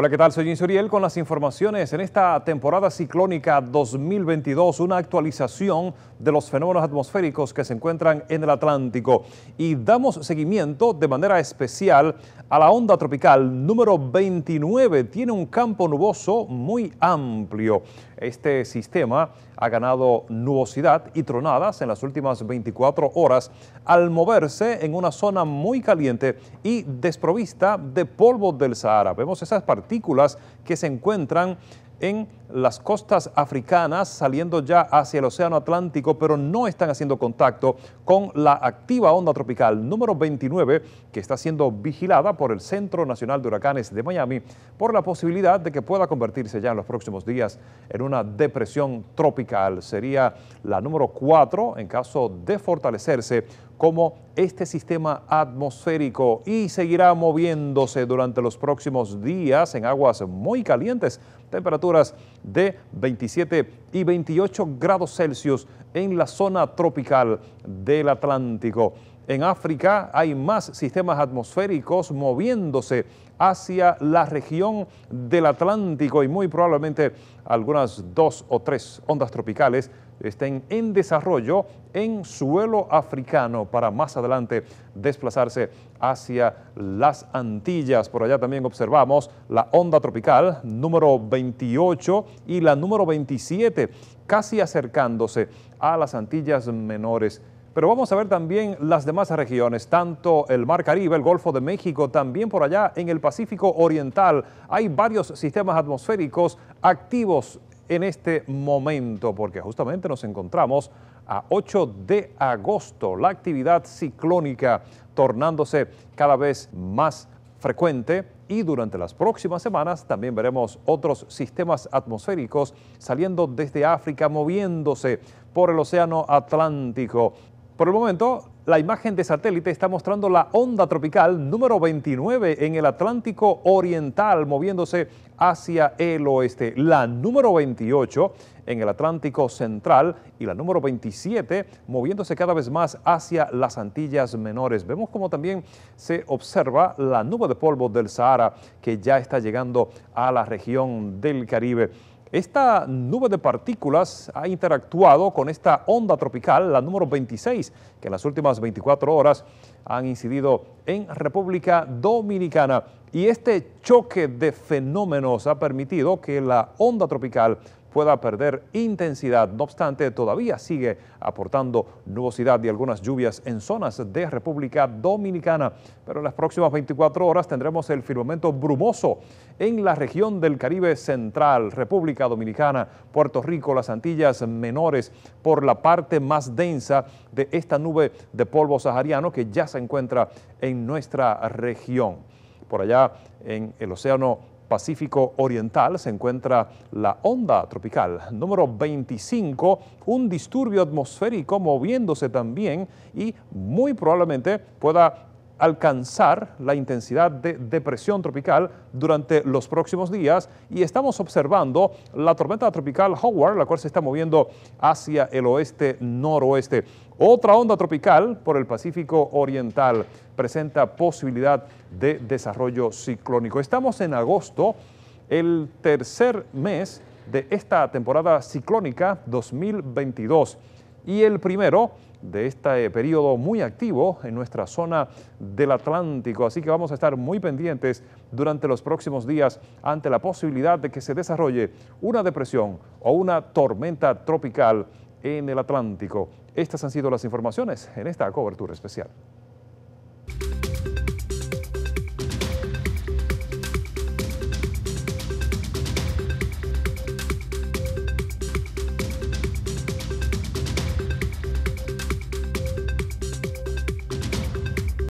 Hola, ¿qué tal? Soy Uriel con las informaciones. En esta temporada ciclónica 2022, una actualización de los fenómenos atmosféricos que se encuentran en el Atlántico. Y damos seguimiento de manera especial a la onda tropical número 29. Tiene un campo nuboso muy amplio. Este sistema ha ganado nubosidad y tronadas en las últimas 24 horas al moverse en una zona muy caliente y desprovista de polvo del Sahara. Vemos esas partes que se encuentran en las costas africanas, saliendo ya hacia el Océano Atlántico, pero no están haciendo contacto con la activa onda tropical número 29, que está siendo vigilada por el Centro Nacional de Huracanes de Miami, por la posibilidad de que pueda convertirse ya en los próximos días en una depresión tropical. Sería la número 4 en caso de fortalecerse como este sistema atmosférico y seguirá moviéndose durante los próximos días en aguas muy calientes, temperaturas de 27 y 28 grados Celsius en la zona tropical del Atlántico. En África hay más sistemas atmosféricos moviéndose hacia la región del Atlántico y muy probablemente algunas dos o tres ondas tropicales estén en desarrollo en suelo africano para más adelante desplazarse hacia las Antillas. Por allá también observamos la onda tropical número 28 y la número 27 casi acercándose a las Antillas menores. Pero vamos a ver también las demás regiones, tanto el Mar Caribe, el Golfo de México, también por allá en el Pacífico Oriental. Hay varios sistemas atmosféricos activos en este momento, porque justamente nos encontramos a 8 de agosto, la actividad ciclónica tornándose cada vez más frecuente y durante las próximas semanas también veremos otros sistemas atmosféricos saliendo desde África, moviéndose por el Océano Atlántico por el momento, la imagen de satélite está mostrando la onda tropical número 29 en el Atlántico Oriental, moviéndose hacia el oeste. La número 28 en el Atlántico Central y la número 27 moviéndose cada vez más hacia las Antillas Menores. Vemos como también se observa la nube de polvo del Sahara que ya está llegando a la región del Caribe. Esta nube de partículas ha interactuado con esta onda tropical, la número 26, que en las últimas 24 horas han incidido en República Dominicana. Y este choque de fenómenos ha permitido que la onda tropical pueda perder intensidad. No obstante, todavía sigue aportando nubosidad y algunas lluvias en zonas de República Dominicana. Pero en las próximas 24 horas tendremos el firmamento brumoso en la región del Caribe Central, República Dominicana, Puerto Rico, las Antillas Menores, por la parte más densa de esta nube de polvo sahariano que ya se encuentra en nuestra región. Por allá en el Océano Pacífico Oriental se encuentra la onda tropical número 25, un disturbio atmosférico moviéndose también y muy probablemente pueda alcanzar la intensidad de depresión tropical durante los próximos días y estamos observando la tormenta tropical Howard, la cual se está moviendo hacia el oeste-noroeste. Otra onda tropical por el Pacífico Oriental presenta posibilidad de desarrollo ciclónico. Estamos en agosto, el tercer mes de esta temporada ciclónica 2022 y el primero de este eh, periodo muy activo en nuestra zona del Atlántico, así que vamos a estar muy pendientes durante los próximos días ante la posibilidad de que se desarrolle una depresión o una tormenta tropical en el Atlántico. Estas han sido las informaciones en esta cobertura especial.